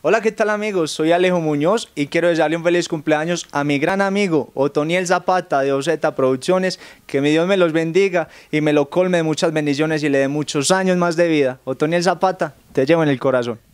Hola, ¿qué tal amigos? Soy Alejo Muñoz y quiero desearle un feliz cumpleaños a mi gran amigo Otoniel Zapata de Ozeta Producciones. Que mi Dios me los bendiga y me lo colme de muchas bendiciones y le dé muchos años más de vida. Otoniel Zapata, te llevo en el corazón.